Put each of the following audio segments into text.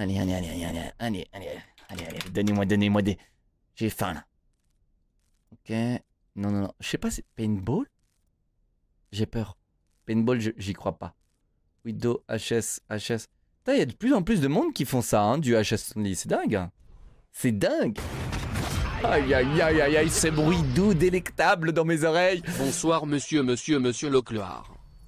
Allez, allez, allez, allez, allez, allez, allez, allez, allez, donnez-moi, donnez-moi des... J'ai faim, là. Ok. Non, non, non. Je sais pas, c'est paintball J'ai peur. Paintball, j'y crois pas. Widow, HS, HS. Il y a de plus en plus de monde qui font ça, hein, du HS C'est dingue. C'est dingue. Aïe, aïe, aïe, aïe, aïe, ces bruits doux, délectable dans mes oreilles. Bonsoir, monsieur, monsieur, monsieur Leclerc.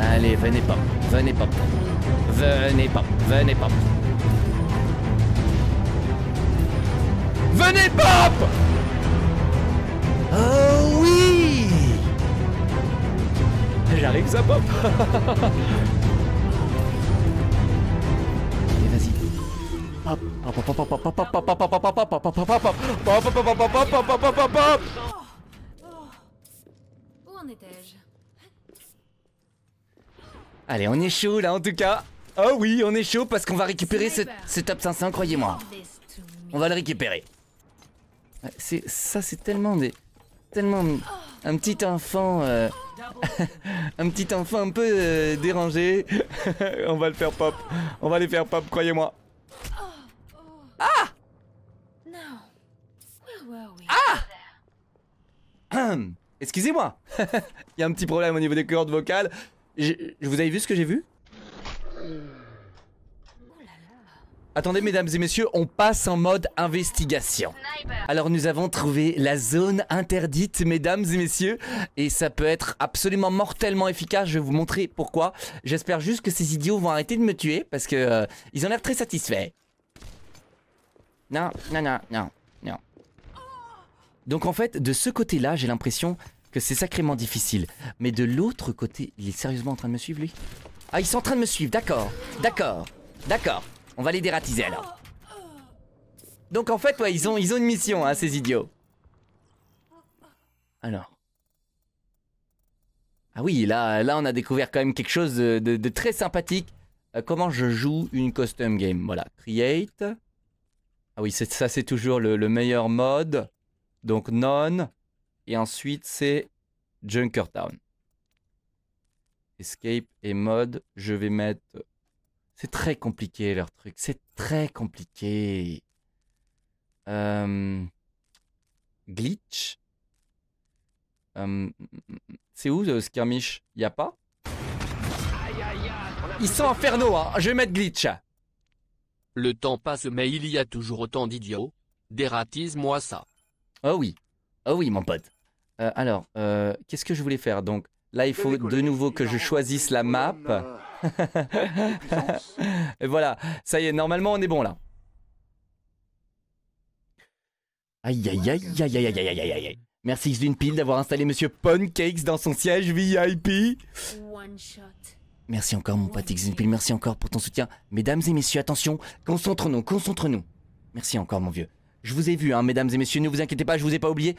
Allez, venez pop, venez pas, Venez pas, venez pas, Venez pop Oh oui J'arrive, ça pop Allez, vas-y. Où en étais-je Allez, on est chaud là en tout cas. oh, oui, on est chaud parce qu'on va récupérer ce, top 500, croyez-moi. On va le récupérer. C'est ça, c'est tellement des, tellement un petit enfant, euh, un petit enfant un peu euh, dérangé. on va le faire pop. On va les faire pop, croyez-moi. Ah Ah, ah! Excusez-moi. Il y a un petit problème au niveau des cordes vocales. Je, vous avez vu ce que j'ai vu Attendez mesdames et messieurs, on passe en mode investigation. Alors nous avons trouvé la zone interdite mesdames et messieurs et ça peut être absolument mortellement efficace, je vais vous montrer pourquoi. J'espère juste que ces idiots vont arrêter de me tuer parce que euh, ils ont l'air très satisfaits. Non, non, non, non, non. Donc en fait, de ce côté-là, j'ai l'impression que c'est sacrément difficile. Mais de l'autre côté, il est sérieusement en train de me suivre, lui Ah, ils sont en train de me suivre, d'accord, d'accord, d'accord. On va les dératiser, alors. Donc, en fait, ouais, ils ont, ils ont une mission, hein, ces idiots. Alors... Ah oui, là, là, on a découvert quand même quelque chose de, très sympathique. Euh, comment je joue une custom game Voilà, create... Ah oui, ça c'est toujours le, le, meilleur mode. Donc non. Et ensuite, c'est Junkertown. Escape et mode. Je vais mettre. C'est très compliqué leur truc. C'est très compliqué. Euh, glitch. Euh, c'est où le euh, skirmish Y a pas Ils sont infernaux, hein. Je vais mettre glitch. Le temps passe, mais il y a toujours autant d'idiots. Dératise-moi ça. Oh oui. Oh oui, mon pote. Euh, alors, euh, qu'est-ce que je voulais faire Donc là, il faut de nouveau que je choisisse la map. Et voilà, ça y est, normalement, on est bon là. Aïe aïe aïe aïe aïe aïe aïe aïe aïe Merci X pile d'avoir installé Monsieur Pancakes dans son siège VIP. Merci encore mon pote X merci encore pour ton soutien. Mesdames et messieurs, attention, concentre nous concentre nous Merci encore mon vieux. Je vous ai vu, hein, mesdames et messieurs, ne vous inquiétez pas, je vous ai pas oublié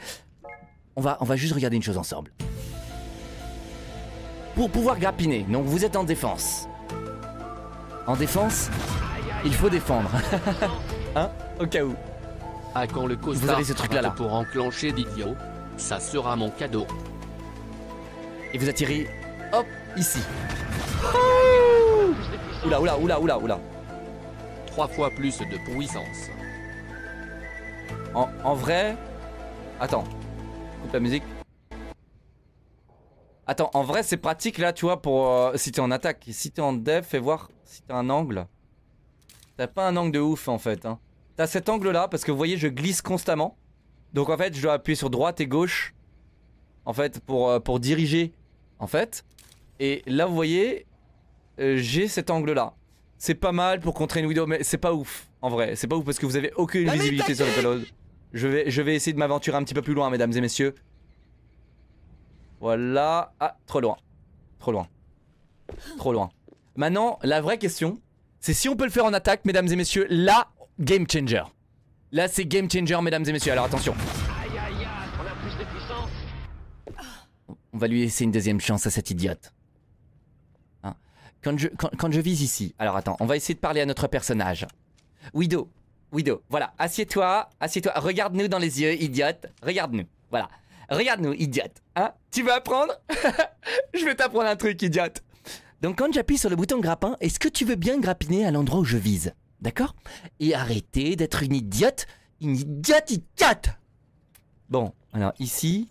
on va, juste regarder une chose ensemble. Pour pouvoir grappiner, donc vous êtes en défense. En défense, il faut défendre. hein Au cas où. Ah, quand le vous avez ce truc là, là. pour enclencher ça sera mon cadeau. Et vous attirez, hop, ici. oula, oula, oula, oula, oula. Trois fois plus de puissance. en vrai... Attends, la musique. Attends, en vrai, c'est pratique là, tu vois, pour euh, si t'es en attaque. Si t'es en dev, fais voir si t'as un angle. T'as pas un angle de ouf en fait. Hein. T'as cet angle là, parce que vous voyez, je glisse constamment. Donc en fait, je dois appuyer sur droite et gauche. En fait, pour, euh, pour diriger. En fait. Et là, vous voyez, euh, j'ai cet angle là. C'est pas mal pour contrer une widow, mais c'est pas ouf en vrai. C'est pas ouf parce que vous avez aucune visibilité sur le payload. Je vais, je vais essayer de m'aventurer un petit peu plus loin, mesdames et messieurs. Voilà. Ah, trop loin. Trop loin. Trop loin. Maintenant, la vraie question, c'est si on peut le faire en attaque, mesdames et messieurs. Là, game changer. Là, c'est game changer, mesdames et messieurs. Alors attention. on a plus de puissance. On va lui laisser une deuxième chance à cette idiote. Hein. quand, je, quand, quand je vise ici. Alors attends, on va essayer de parler à notre personnage. Widow, Widow. Voilà, assieds-toi, assieds-toi, regarde-nous dans les yeux, idiote, regarde-nous. Voilà, regarde-nous, idiote. Hein Tu veux apprendre Je vais t'apprendre un truc, idiote. Donc quand j'appuie sur le bouton grappin, est-ce que tu veux bien grappiner à l'endroit où je vise D'accord Et arrêter d'être une idiote, une idiote, idiote Bon, alors ici...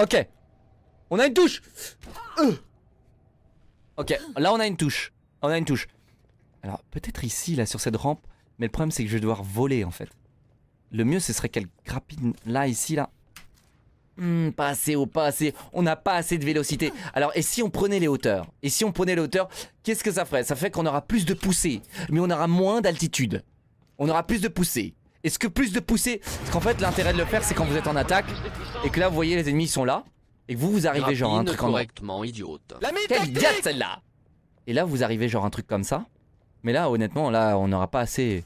Ok, on a une touche euh. Ok, là on a une touche. On a une touche. Alors peut-être ici, là, sur cette rampe, mais le problème, c'est que je vais devoir voler, en fait. Le mieux, ce serait qu'elle grappine là, ici, là. Mmh, pas assez haut, oh, pas assez. On n'a pas assez de vélocité. Alors, et si on prenait les hauteurs Et si on prenait les hauteurs, qu'est-ce que ça ferait Ça fait qu'on aura plus de poussée, mais on aura moins d'altitude. On aura plus de poussée. Est-ce que plus de poussée Parce qu'en fait, l'intérêt de le faire, c'est quand vous êtes en attaque et que là, vous voyez, les ennemis sont là et que vous, vous arrivez genre un truc en. Correctement, idiote. La celle-là Et là, vous arrivez genre un truc comme ça. Mais là, honnêtement, là, on n'aura pas assez.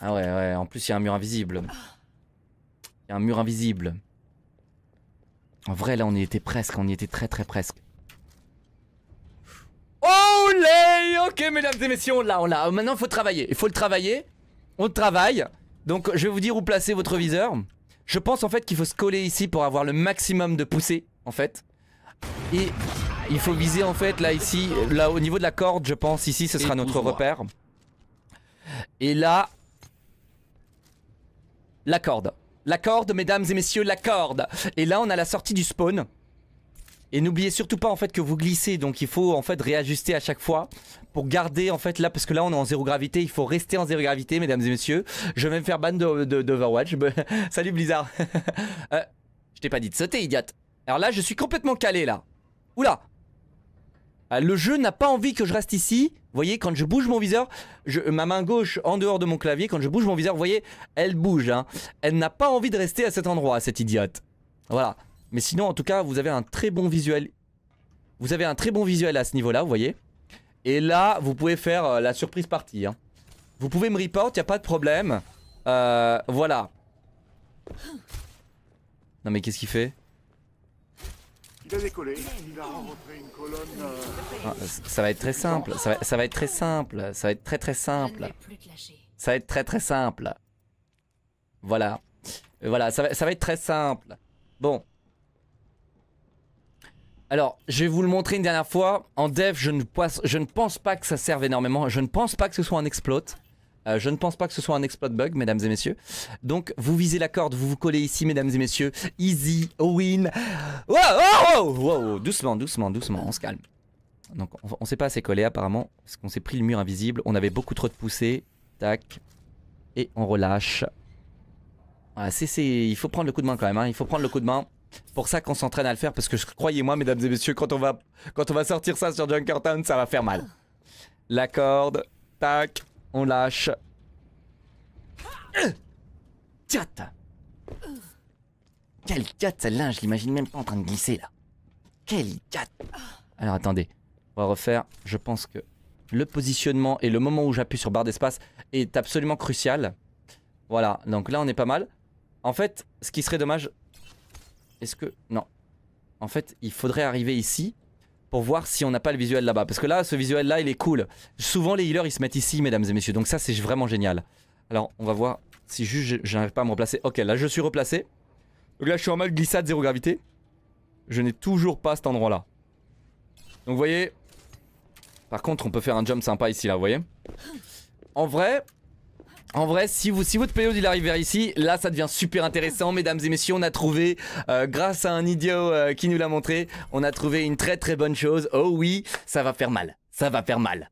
Ah ouais, ouais, en plus, il y a un mur invisible. Il y a un mur invisible. En vrai, là, on y était presque, on y était très très presque. Oh lay, Ok, mesdames et messieurs, on l'a, on l'a. Maintenant, il faut travailler. Il faut le travailler. On travaille. Donc, je vais vous dire où placer votre viseur. Je pense, en fait, qu'il faut se coller ici pour avoir le maximum de poussée, en fait. Et il faut viser en fait là ici, là au niveau de la corde je pense, ici ce sera notre repère. Et là, la corde. La corde mesdames et messieurs, la corde. Et là on a la sortie du spawn. Et n'oubliez surtout pas en fait que vous glissez, donc il faut en fait réajuster à chaque fois pour garder en fait là, parce que là on est en zéro gravité, il faut rester en zéro gravité mesdames et messieurs. Je vais me faire ban De, Overwatch. Salut Blizzard. Euh, je t'ai pas dit de sauter, idiote. Alors là je suis complètement calé là. Oula ah, le jeu n'a pas envie que je reste ici. Vous voyez, quand je bouge mon viseur, ma main gauche en dehors de mon clavier, quand je bouge mon viseur, vous voyez, elle bouge. Hein. Elle n'a pas envie de rester à cet endroit, cette idiote. Voilà. Mais sinon, en tout cas, vous avez un très bon visuel. Vous avez un très bon visuel à ce niveau-là, vous voyez. Et là, vous pouvez faire euh, la surprise partie. Hein. Vous pouvez me report, n'y a pas de problème. Euh, voilà. Non mais qu'est-ce qu'il fait il il une colonne. Euh, ah, ça va être très simple, ça va, être très simple, ça va être très très simple. Ça va être très très simple. Voilà. Voilà, ça va, être très simple. Bon. Alors, je vais vous le montrer une dernière fois. En dev, je ne, je ne pense pas que ça serve énormément. Je ne pense pas que ce soit un exploit. Euh, je ne pense pas que ce soit un exploit bug, mesdames et messieurs. Donc, vous visez la corde, vous vous collez ici, mesdames et messieurs. Easy, win. Wow, wow, Doucement, doucement, doucement, on se calme. Donc, on, ne s'est pas assez collé apparemment, parce qu'on s'est pris le mur invisible. On avait beaucoup trop de poussée. Tac. Et on relâche. Ah, c'est... il faut prendre le coup de main quand même. Hein. Il faut prendre le coup de main pour ça qu'on s'entraîne à le faire parce que croyez-moi mesdames et messieurs quand on va quand on va sortir ça sur Junkertown ça va faire mal. La corde, tac, on lâche. Tchat Quelle cat celle-là Je l'imagine même pas en train de glisser là. Quel cat Alors attendez, on va refaire. Je pense que le positionnement et le moment où j'appuie sur barre d'espace est absolument crucial. Voilà, donc là on est pas mal. En fait, ce qui serait dommage... Est-ce que... Non. En fait, il faudrait arriver ici pour voir si on n'a pas le visuel là-bas. Parce que là, ce visuel là, il est cool. Souvent, les healers, ils se mettent ici, mesdames et messieurs. Donc ça, c'est vraiment génial. Alors, on va voir si juste j'arrive pas à me replacer. Ok, là, je suis replacé. Donc là, je suis en mode glissade, zéro gravité. Je n'ai toujours pas cet endroit-là. Donc, vous voyez... Par contre, on peut faire un jump sympa ici, là, vous voyez En vrai, en vrai, si, vous, si votre période il arrive vers ici, là ça devient super intéressant. Mesdames et messieurs, on a trouvé, euh, grâce à un idiot euh, qui nous l'a montré, on a trouvé une très très bonne chose. Oh oui, ça va faire mal. Ça va faire mal.